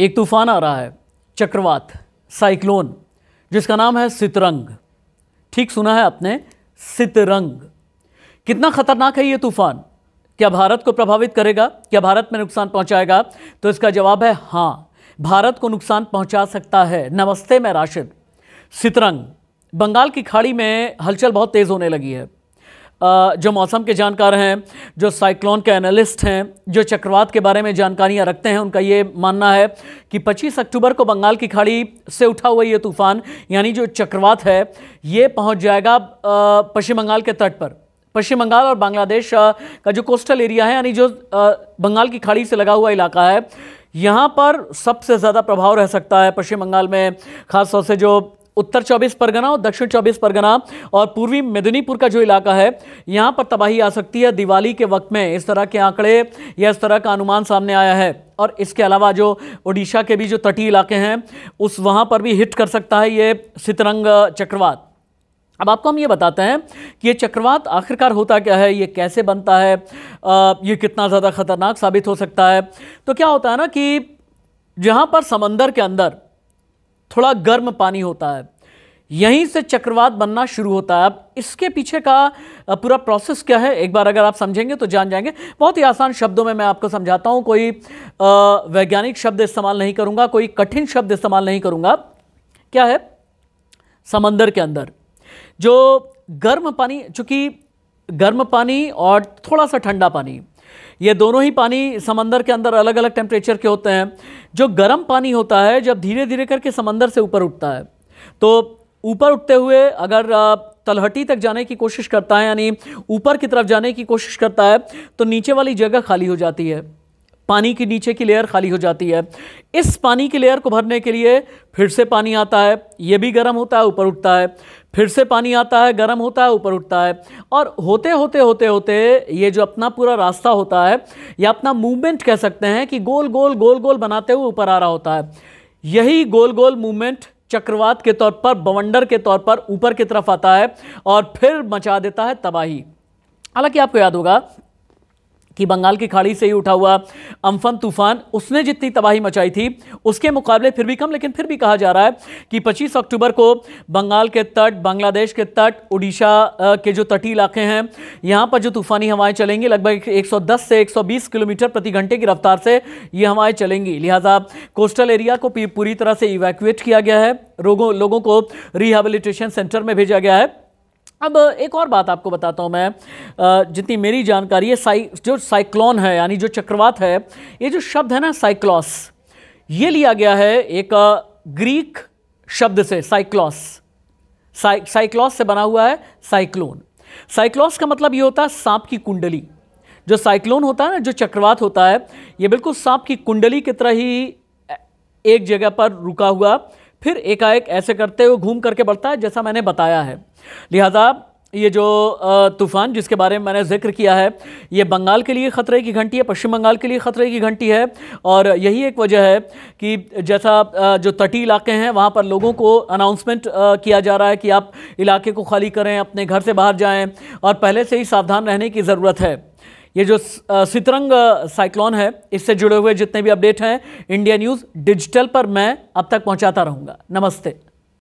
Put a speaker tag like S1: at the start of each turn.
S1: एक तूफान आ रहा है चक्रवात साइक्लोन जिसका नाम है सितरंग ठीक सुना है आपने सितरंग कितना खतरनाक है ये तूफान क्या भारत को प्रभावित करेगा क्या भारत में नुकसान पहुंचाएगा तो इसका जवाब है हाँ भारत को नुकसान पहुंचा सकता है नमस्ते मैं राशिद सितरंग बंगाल की खाड़ी में हलचल बहुत तेज़ होने लगी है जो मौसम के जानकार हैं जो साइक्लोन के एनालिस्ट हैं जो चक्रवात के बारे में जानकारियां रखते हैं उनका ये मानना है कि 25 अक्टूबर को बंगाल की खाड़ी से उठा हुआ ये तूफ़ान यानी जो चक्रवात है ये पहुंच जाएगा पश्चिम बंगाल के तट पर पश्चिम बंगाल और बांग्लादेश का जो कोस्टल एरिया है यानी जो बंगाल की खाड़ी से लगा हुआ इलाका है यहाँ पर सबसे ज़्यादा प्रभाव रह सकता है पश्चिम बंगाल में खासतौर से जो उत्तर 24 परगना और दक्षिण 24 परगना और पूर्वी मेदिनीपुर का जो इलाका है यहाँ पर तबाही आ सकती है दिवाली के वक्त में इस तरह के आंकड़े या इस तरह का अनुमान सामने आया है और इसके अलावा जो उड़ीसा के भी जो तटीय इलाके हैं उस वहाँ पर भी हिट कर सकता है ये सितरंग चक्रवात अब आपको हम ये बताते हैं कि ये चक्रवात आखिरकार होता क्या है ये कैसे बनता है ये कितना ज़्यादा ख़तरनाक साबित हो सकता है तो क्या होता है ना कि जहाँ पर समंदर के अंदर थोड़ा गर्म पानी होता है यहीं से चक्रवात बनना शुरू होता है अब इसके पीछे का पूरा प्रोसेस क्या है एक बार अगर आप समझेंगे तो जान जाएंगे बहुत ही आसान शब्दों में मैं आपको समझाता हूं कोई वैज्ञानिक शब्द इस्तेमाल नहीं करूंगा कोई कठिन शब्द इस्तेमाल नहीं करूंगा क्या है समंदर के अंदर जो गर्म पानी चूंकि गर्म पानी और थोड़ा सा ठंडा पानी ये दोनों ही पानी समंदर के अंदर अलग अलग टेम्परेचर के होते हैं जो गर्म पानी होता है जब धीरे धीरे करके समंदर से ऊपर उठता है तो ऊपर उठते हुए अगर तलहटी तक जाने की कोशिश करता है यानी ऊपर की तरफ जाने की कोशिश करता है तो नीचे वाली जगह खाली हो जाती है पानी की नीचे की लेयर खाली हो जाती है इस पानी की लेयर को भरने के लिए फिर से पानी आता है ये भी गर्म होता है ऊपर उठता है फिर से पानी आता है गर्म होता है ऊपर उठता है और होते होते होते होते ये जो अपना पूरा रास्ता होता है या अपना मूवमेंट कह सकते हैं कि गोल गोल गोल गोल बनाते हुए ऊपर आ रहा होता है यही गोल गोल मूवमेंट चक्रवात के तौर पर बवंडर के तौर पर ऊपर की तरफ आता है और फिर मचा देता है तबाही हालांकि आपको याद होगा कि बंगाल की खाड़ी से ही उठा हुआ अम्फन तूफान उसने जितनी तबाही मचाई थी उसके मुकाबले फिर भी कम लेकिन फिर भी कहा जा रहा है कि 25 अक्टूबर को बंगाल के तट बांग्लादेश के तट उड़ीसा के जो तटीय इलाके हैं यहाँ पर जो तूफानी हवाएं चलेंगी लगभग 110 से 120 किलोमीटर प्रति घंटे की रफ्तार से ये हवाएँ चलेंगी लिहाजा कोस्टल एरिया को पूरी तरह से इवैक्यूएट किया गया है लोगों लोगों को रिहेबिलिटेशन सेंटर में भेजा गया है अब एक और बात आपको बताता हूँ मैं जितनी मेरी जानकारी है साइ जो साइक्लोन है यानी जो चक्रवात है ये जो शब्द है ना साइक्लॉस ये लिया गया है एक ग्रीक शब्द से साइक्लॉस साइ साइक्लॉस से बना हुआ है साइक्लोन साइक्लॉस का मतलब ये होता है सांप की कुंडली जो साइक्लोन होता है ना जो चक्रवात होता है ये बिल्कुल सांप की कुंडली की तरह ही एक जगह पर रुका हुआ फिर एकाएक ऐसे करते हुए घूम करके बढ़ता है जैसा मैंने बताया है लिहाजा ये जो तूफ़ान जिसके बारे में मैंने जिक्र किया है ये बंगाल के लिए ख़तरे की घंटी है पश्चिम बंगाल के लिए ख़तरे की घंटी है और यही एक वजह है कि जैसा जो तटीय इलाके हैं वहाँ पर लोगों को अनाउंसमेंट किया जा रहा है कि आप इलाके को खाली करें अपने घर से बाहर जाएं और पहले से ही सावधान रहने की ज़रूरत है ये जो सितरंग साइक्लोन है इससे जुड़े हुए जितने भी अपडेट हैं इंडिया न्यूज़ डिजिटल पर मैं अब तक पहुंचाता रहूँगा नमस्ते